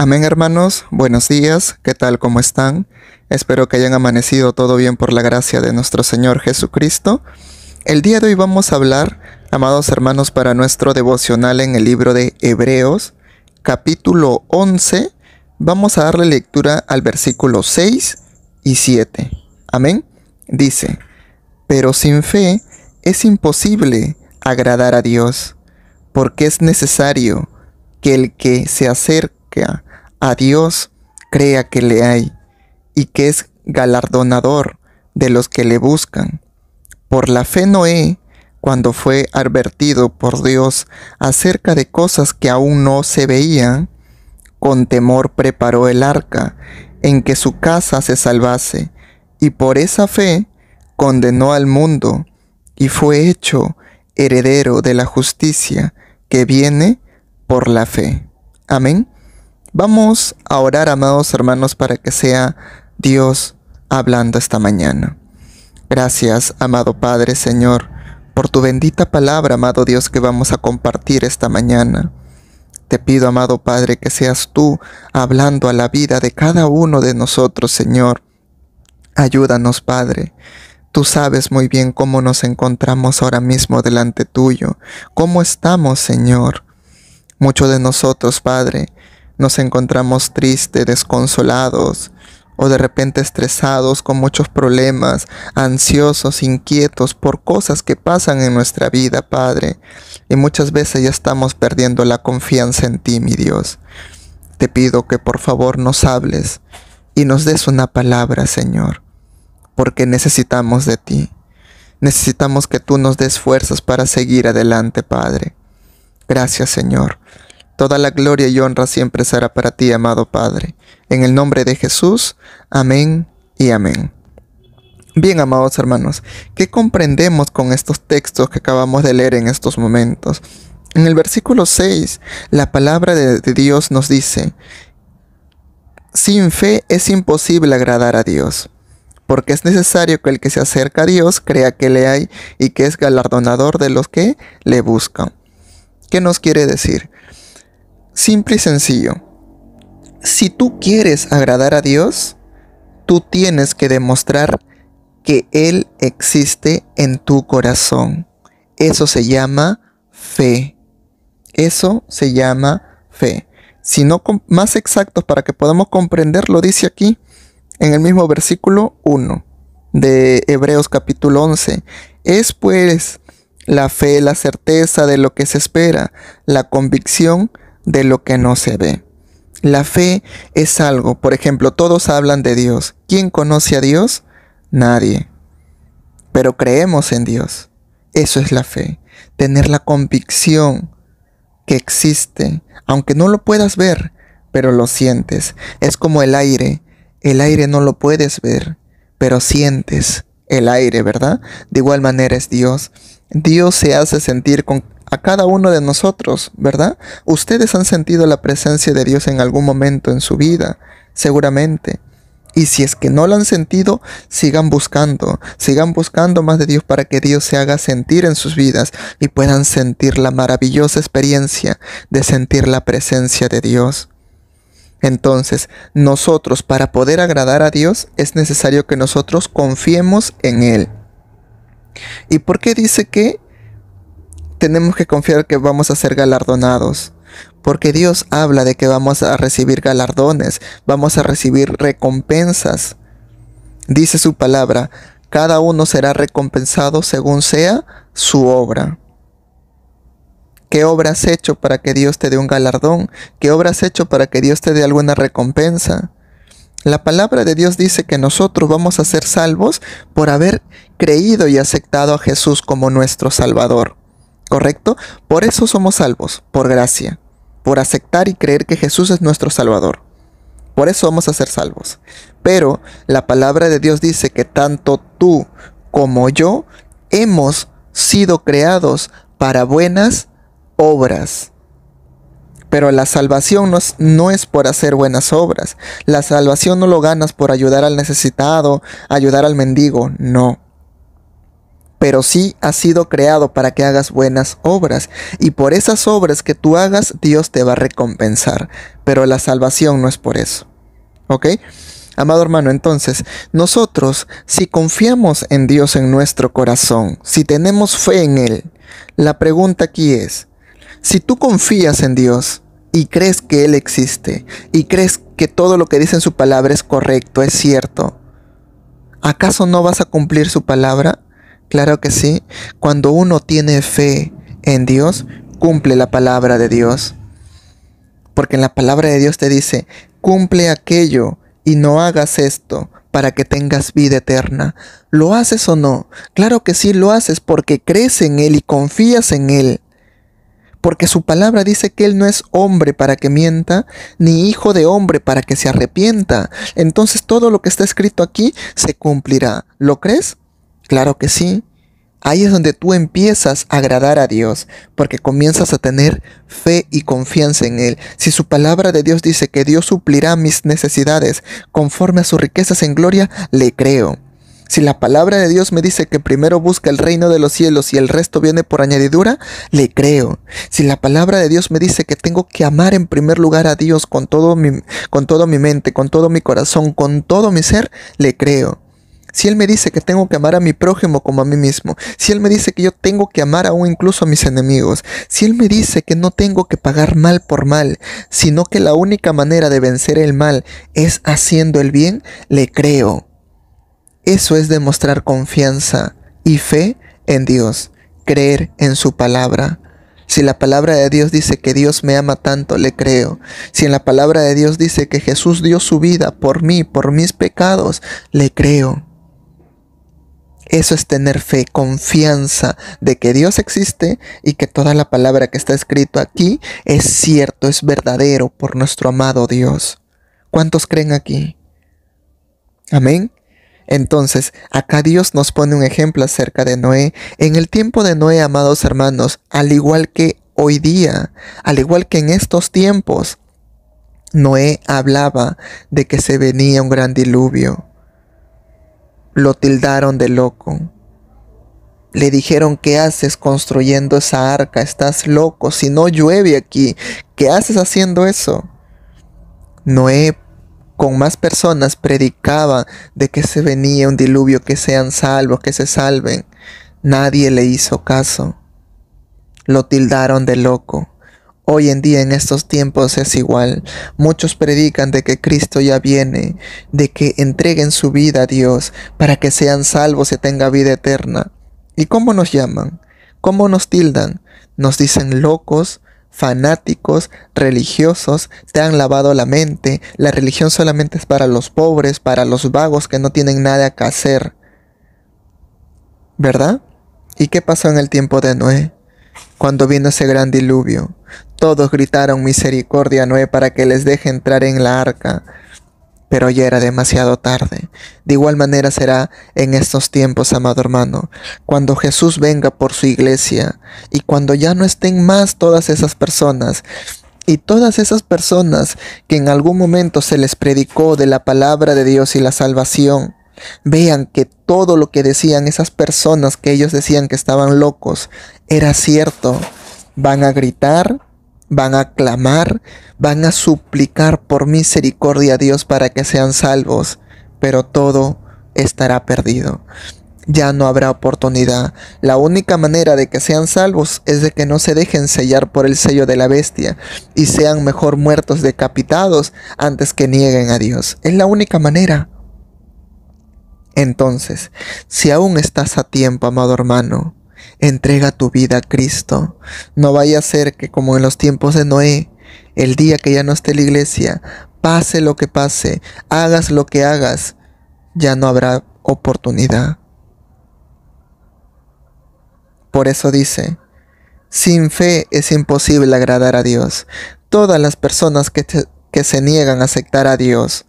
Amén hermanos, buenos días, ¿qué tal? ¿Cómo están? Espero que hayan amanecido todo bien por la gracia de nuestro Señor Jesucristo. El día de hoy vamos a hablar, amados hermanos, para nuestro devocional en el libro de Hebreos, capítulo 11, vamos a darle lectura al versículo 6 y 7. Amén. Dice, pero sin fe es imposible agradar a Dios, porque es necesario que el que se acerca a Dios crea que le hay y que es galardonador de los que le buscan. Por la fe Noé, cuando fue advertido por Dios acerca de cosas que aún no se veían, con temor preparó el arca en que su casa se salvase, y por esa fe condenó al mundo, y fue hecho heredero de la justicia que viene por la fe. Amén. Vamos a orar, amados hermanos, para que sea Dios hablando esta mañana. Gracias, amado Padre, Señor, por tu bendita palabra, amado Dios, que vamos a compartir esta mañana. Te pido, amado Padre, que seas tú hablando a la vida de cada uno de nosotros, Señor. Ayúdanos, Padre. Tú sabes muy bien cómo nos encontramos ahora mismo delante tuyo, cómo estamos, Señor. Muchos de nosotros, Padre, nos encontramos tristes, desconsolados o de repente estresados con muchos problemas, ansiosos, inquietos por cosas que pasan en nuestra vida, Padre. Y muchas veces ya estamos perdiendo la confianza en ti, mi Dios. Te pido que por favor nos hables y nos des una palabra, Señor, porque necesitamos de ti. Necesitamos que tú nos des fuerzas para seguir adelante, Padre. Gracias, Señor. Toda la gloria y honra siempre será para ti, amado Padre. En el nombre de Jesús, amén y amén. Bien, amados hermanos, ¿qué comprendemos con estos textos que acabamos de leer en estos momentos? En el versículo 6, la palabra de, Dios nos dice, sin fe es imposible agradar a Dios, porque es necesario que el que se acerca a Dios crea que le hay y que es galardonador de los que le buscan. ¿Qué nos quiere decir? Simple y sencillo. Si tú quieres agradar a Dios, tú tienes que demostrar que Él existe en tu corazón. Eso se llama fe. Eso se llama fe. Si no más exactos para que podamos comprender, lo dice aquí en el mismo versículo 1 de Hebreos capítulo 11. Es pues la fe, la certeza de lo que se espera, la convicción de lo que no se ve. La fe es algo, por ejemplo, todos hablan de Dios. ¿Quién conoce a Dios? Nadie. Pero creemos en Dios. Eso es la fe. Tener la convicción que existe, aunque no lo puedas ver, pero lo sientes. Es como el aire. El aire no lo puedes ver, pero sientes el aire, ¿verdad? De igual manera es Dios. Dios se hace sentir con, a cada uno de nosotros, ¿verdad? Ustedes han sentido la presencia de Dios en algún momento en su vida, seguramente. Y si es que no lo han sentido, sigan buscando, sigan buscando más de Dios para que Dios se haga sentir en sus vidas y puedan sentir la maravillosa experiencia de sentir la presencia de Dios. Entonces, nosotros para poder agradar a Dios es necesario que nosotros confiemos en Él. ¿Y por qué dice que tenemos que confiar que vamos a ser galardonados. Porque Dios habla de que vamos a recibir galardones, vamos a recibir recompensas. Dice su palabra, cada uno será recompensado según sea su obra. ¿Qué obra has hecho para que Dios te dé un galardón? ¿Qué obra has hecho para que Dios te dé alguna recompensa? La palabra de Dios dice que nosotros vamos a ser salvos por haber creído y aceptado a Jesús como nuestro Salvador. ¿correcto? Por eso somos salvos, por gracia, por aceptar y creer que Jesús es nuestro Salvador. Por eso vamos a ser salvos. Pero la palabra de Dios dice que tanto tú como yo hemos sido creados para buenas obras. Pero la salvación no es, no es, por hacer buenas obras. La salvación no lo ganas por ayudar al necesitado, ayudar al mendigo, no pero sí has sido creado para que hagas buenas obras, y por esas obras que tú hagas, Dios te va a recompensar, pero la salvación no es por eso. ¿Ok? Amado hermano, entonces, nosotros, si confiamos en Dios en nuestro corazón, si tenemos fe en Él, la pregunta aquí es, si tú confías en Dios y crees que Él existe, y crees que todo lo que dice en su palabra es correcto, es cierto, ¿acaso no vas a cumplir su palabra? Claro que sí. Cuando uno tiene fe en Dios, cumple la palabra de Dios. Porque en la palabra de Dios te dice, cumple aquello y no hagas esto para que tengas vida eterna. ¿Lo haces o no? Claro que sí lo haces porque crees en Él y confías en Él. Porque su palabra dice que Él no es hombre para que mienta, ni hijo de hombre para que se arrepienta. Entonces todo lo que está escrito aquí se cumplirá. ¿Lo crees? Claro que sí. Ahí es donde tú empiezas a agradar a Dios, porque comienzas a tener fe y confianza en Él. Si su palabra de Dios dice que Dios suplirá mis necesidades conforme a sus riquezas en gloria, le creo. Si la palabra de Dios me dice que primero busca el reino de los cielos y el resto viene por añadidura, le creo. Si la palabra de Dios me dice que tengo que amar en primer lugar a Dios con todo mi, con mi mente, con todo mi corazón, con todo mi ser, le creo si Él me dice que tengo que amar a mi prójimo como a mí mismo, si Él me dice que yo tengo que amar aún incluso a mis enemigos, si Él me dice que no tengo que pagar mal por mal, sino que la única manera de vencer el mal es haciendo el bien, le creo. Eso es demostrar confianza y fe en Dios, creer en su palabra. Si la palabra de Dios dice que Dios me ama tanto, le creo. Si en la palabra de Dios dice que Jesús dio su vida por mí, por mis pecados, le creo. Eso es tener fe, confianza de que Dios existe y que toda la palabra que está escrito aquí es cierto, es verdadero por nuestro amado Dios. ¿Cuántos creen aquí? Amén. Entonces, acá Dios nos pone un ejemplo acerca de Noé. En el tiempo de Noé, amados hermanos, al igual que hoy día, al igual que en estos tiempos, Noé hablaba de que se venía un gran diluvio. Lo tildaron de loco. Le dijeron, ¿qué haces construyendo esa arca? Estás loco, si no llueve aquí, ¿qué haces haciendo eso? Noé con más personas predicaba de que se venía un diluvio, que sean salvos, que se salven. Nadie le hizo caso. Lo tildaron de loco. Hoy en día en estos tiempos es igual. Muchos predican de que Cristo ya viene, de que entreguen su vida a Dios para que sean salvos y tenga vida eterna. ¿Y cómo nos llaman? ¿Cómo nos tildan? Nos dicen locos, fanáticos, religiosos, te han lavado la mente. La religión solamente es para los pobres, para los vagos que no tienen nada que hacer. ¿Verdad? ¿Y qué pasó en el tiempo de Noé? Cuando vino ese gran diluvio, todos gritaron misericordia a Noé para que les deje entrar en la arca, pero ya era demasiado tarde. De igual manera será en estos tiempos, amado hermano, cuando Jesús venga por su iglesia y cuando ya no estén más todas esas personas y todas esas personas que en algún momento se les predicó de la palabra de Dios y la salvación, vean que todo lo que decían esas personas que ellos decían que estaban locos era cierto, van a gritar, van a clamar, van a suplicar por misericordia a Dios para que sean salvos, pero todo estará perdido. Ya no habrá oportunidad. La única manera de que sean salvos es de que no se dejen sellar por el sello de la bestia y sean mejor muertos decapitados antes que nieguen a Dios. Es la única manera. Entonces, si aún estás a tiempo, amado hermano, Entrega tu vida a Cristo. No vaya a ser que como en los tiempos de Noé, el día que ya no esté la iglesia, pase lo que pase, hagas lo que hagas, ya no habrá oportunidad. Por eso dice, sin fe es imposible agradar a Dios. Todas las personas que, que se niegan a aceptar a Dios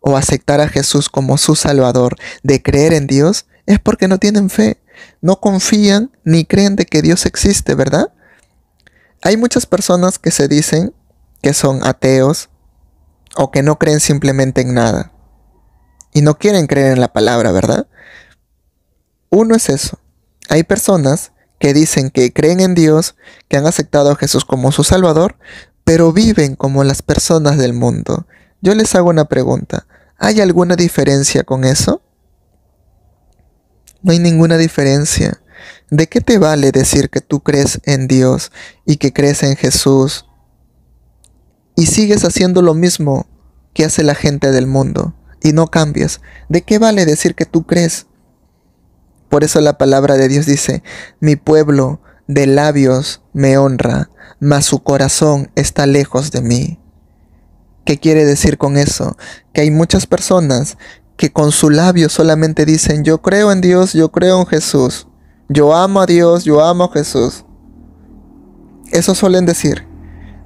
o aceptar a Jesús como su Salvador, de creer en Dios, es porque no tienen fe. No confían ni creen de que Dios existe, ¿verdad? Hay muchas personas que se dicen que son ateos o que no creen simplemente en nada. Y no quieren creer en la palabra, ¿verdad? Uno es eso. Hay personas que dicen que creen en Dios, que han aceptado a Jesús como su Salvador, pero viven como las personas del mundo. Yo les hago una pregunta. ¿Hay alguna diferencia con eso? No hay ninguna diferencia. ¿De qué te vale decir que tú crees en Dios y que crees en Jesús y sigues haciendo lo mismo que hace la gente del mundo y no cambias? ¿De qué vale decir que tú crees? Por eso la palabra de Dios dice, mi pueblo de labios me honra, mas su corazón está lejos de mí. ¿Qué quiere decir con eso? Que hay muchas personas que con su labio solamente dicen, yo creo en Dios, yo creo en Jesús, yo amo a Dios, yo amo a Jesús. Eso suelen decir,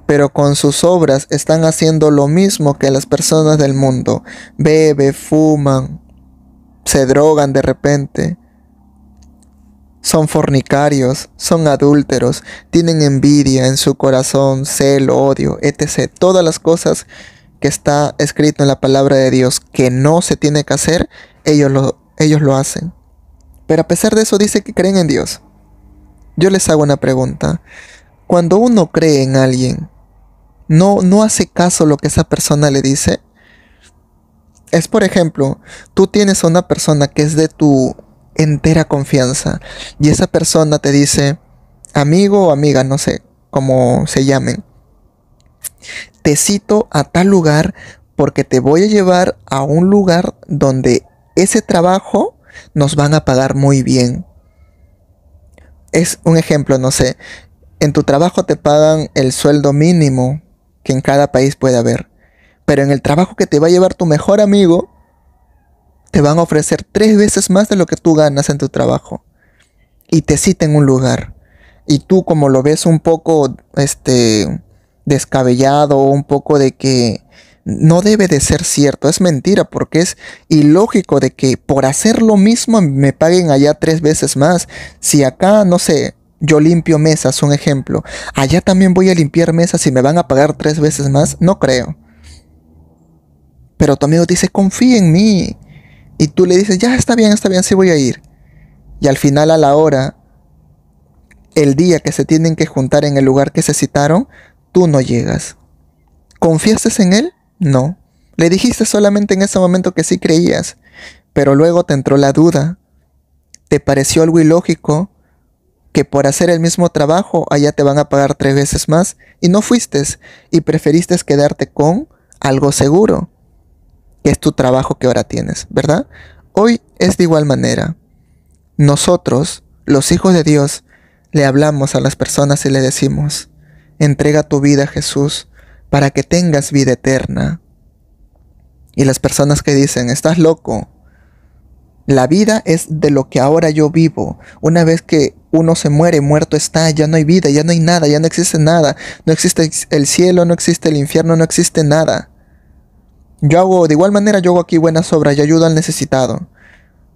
pero con sus obras están haciendo lo mismo que las personas del mundo. Beben, fuman, se drogan de repente. Son fornicarios, son adúlteros, tienen envidia en su corazón, celo, odio, etc. Todas las cosas está escrito en la palabra de Dios que no se tiene que hacer, ellos lo, ellos lo hacen. Pero a pesar de eso dice que creen en Dios. Yo les hago una pregunta. Cuando uno cree en alguien, no, no hace caso lo que esa persona le dice. Es por ejemplo, tú tienes a una persona que es de tu entera confianza y esa persona te dice, amigo o amiga, no sé cómo se llamen, te cito a tal lugar porque te voy a llevar a un lugar donde ese trabajo nos van a pagar muy bien. Es un ejemplo, no sé, en tu trabajo te pagan el sueldo mínimo que en cada país puede haber, pero en el trabajo que te va a llevar tu mejor amigo, te van a ofrecer tres veces más de lo que tú ganas en tu trabajo. Y te cita en un lugar. Y tú como lo ves un poco, este, descabellado, un poco de que no debe de ser cierto, es mentira, porque es ilógico de que por hacer lo mismo me paguen allá tres veces más. Si acá, no sé, yo limpio mesas, un ejemplo, allá también voy a limpiar mesas y me van a pagar tres veces más, no creo. Pero tu amigo dice, confía en mí. Y tú le dices, ya está bien, está bien, sí voy a ir. Y al final a la hora, el día que se tienen que juntar en el lugar que se citaron, tú no llegas. ¿Confiaste en él? No. Le dijiste solamente en ese momento que sí creías, pero luego te entró la duda. ¿Te pareció algo ilógico que por hacer el mismo trabajo allá te van a pagar tres veces más y no fuiste y preferiste quedarte con algo seguro, que es tu trabajo que ahora tienes, ¿verdad? Hoy es de igual manera. Nosotros, los hijos de Dios, le hablamos a las personas y le decimos, entrega tu vida a Jesús para que tengas vida eterna. Y las personas que dicen, estás loco, la vida es de lo que ahora yo vivo. Una vez que uno se muere, muerto está, ya no hay vida, ya no hay nada, ya no existe nada. No existe el cielo, no existe el infierno, no existe nada. Yo hago, de igual manera yo hago aquí buenas obras y ayudo al necesitado.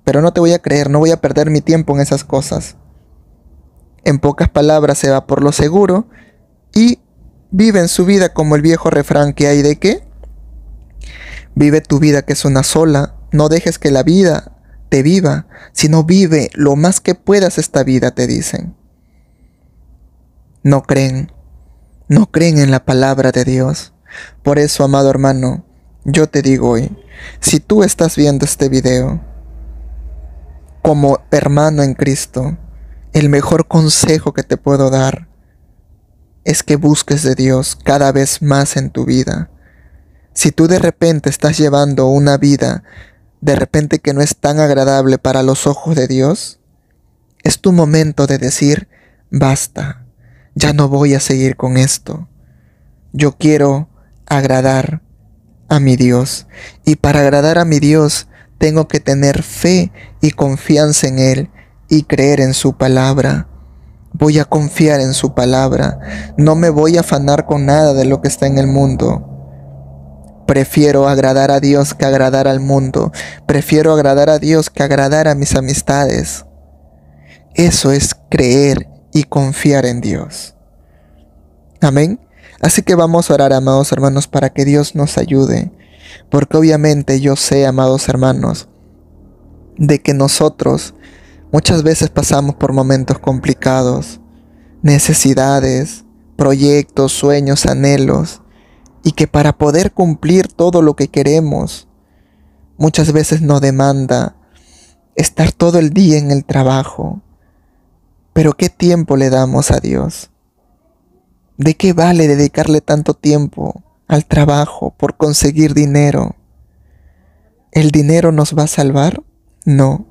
Pero no te voy a creer, no voy a perder mi tiempo en esas cosas. En pocas palabras, se va por lo seguro y viven su vida como el viejo refrán que hay de que vive tu vida que es una sola, no dejes que la vida te viva, sino vive lo más que puedas esta vida, te dicen. No creen, no creen en la palabra de Dios. Por eso, amado hermano, yo te digo hoy, si tú estás viendo este video como hermano en Cristo, el mejor consejo que te puedo dar es que busques de Dios cada vez más en tu vida. Si tú de repente estás llevando una vida de repente que no es tan agradable para los ojos de Dios, es tu momento de decir, basta, ya no voy a seguir con esto. Yo quiero agradar a mi Dios. Y para agradar a mi Dios tengo que tener fe y confianza en Él y creer en su palabra. Voy a confiar en su palabra. No me voy a afanar con nada de lo que está en el mundo. Prefiero agradar a Dios que agradar al mundo. Prefiero agradar a Dios que agradar a mis amistades. Eso es creer y confiar en Dios. Amén. Así que vamos a orar, amados hermanos, para que Dios nos ayude. Porque obviamente yo sé, amados hermanos, de que nosotros Muchas veces pasamos por momentos complicados, necesidades, proyectos, sueños, anhelos, y que para poder cumplir todo lo que queremos, muchas veces nos demanda estar todo el día en el trabajo. Pero ¿qué tiempo le damos a Dios? ¿De qué vale dedicarle tanto tiempo al trabajo por conseguir dinero? ¿El dinero nos va a salvar? No.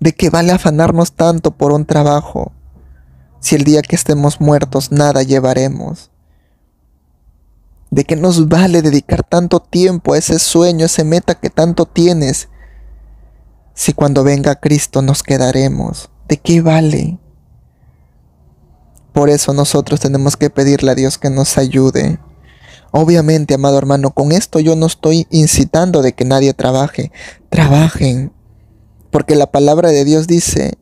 ¿De qué vale afanarnos tanto por un trabajo? Si el día que estemos muertos nada llevaremos. ¿De qué nos vale dedicar tanto tiempo a ese sueño, a ese meta que tanto tienes? Si cuando venga Cristo nos quedaremos, ¿de qué vale? Por eso nosotros tenemos que pedirle a Dios que nos ayude. Obviamente, amado hermano, con esto yo no estoy incitando de que nadie trabaje. Trabajen, porque la palabra de Dios dice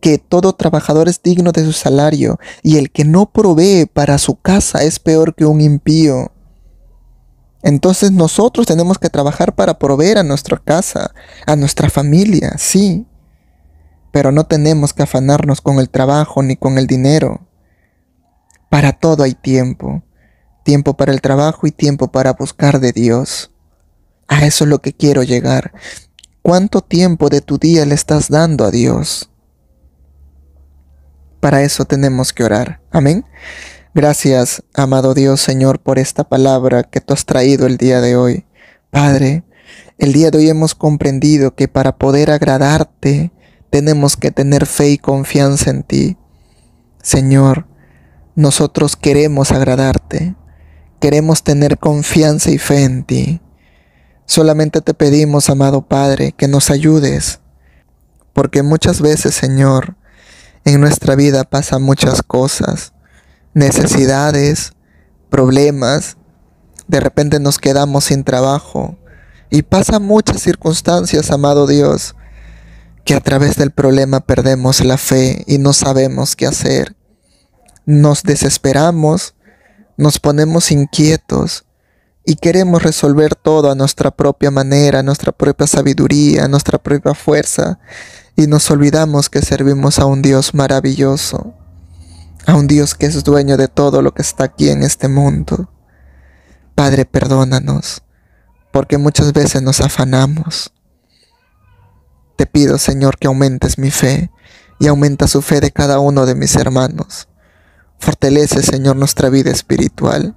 que todo trabajador es digno de su salario, y el que no provee para su casa es peor que un impío. Entonces nosotros tenemos que trabajar para proveer a nuestra casa, a nuestra familia, sí, pero no tenemos que afanarnos con el trabajo ni con el dinero. Para todo hay tiempo, tiempo para el trabajo y tiempo para buscar de Dios. A eso es lo que quiero llegar. ¿Cuánto tiempo de tu día le estás dando a Dios? Para eso tenemos que orar. Amén. Gracias, amado Dios Señor, por esta palabra que tú has traído el día de hoy. Padre, el día de hoy hemos comprendido que para poder agradarte tenemos que tener fe y confianza en ti. Señor, nosotros queremos agradarte, queremos tener confianza y fe en ti. Solamente te pedimos, amado Padre, que nos ayudes, porque muchas veces, Señor, en nuestra vida pasan muchas cosas, necesidades, problemas, de repente nos quedamos sin trabajo y pasan muchas circunstancias, amado Dios, que a través del problema perdemos la fe y no sabemos qué hacer. Nos desesperamos, nos ponemos inquietos, y queremos resolver todo a nuestra propia manera, a nuestra propia sabiduría, a nuestra propia fuerza, y nos olvidamos que servimos a un Dios maravilloso, a un Dios que es dueño de todo lo que está aquí en este mundo. Padre, perdónanos, porque muchas veces nos afanamos. Te pido, Señor, que aumentes mi fe y aumenta su fe de cada uno de mis hermanos. Fortalece, Señor, nuestra vida espiritual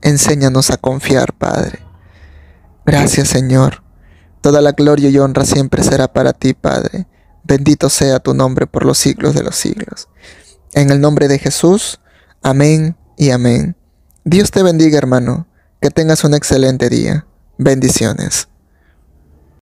Enséñanos a confiar, Padre. Gracias, Señor. Toda la gloria y honra siempre será para ti, Padre. Bendito sea tu nombre por los siglos de los siglos. En el nombre de Jesús, amén y amén. Dios te bendiga, hermano. Que tengas un excelente día. Bendiciones.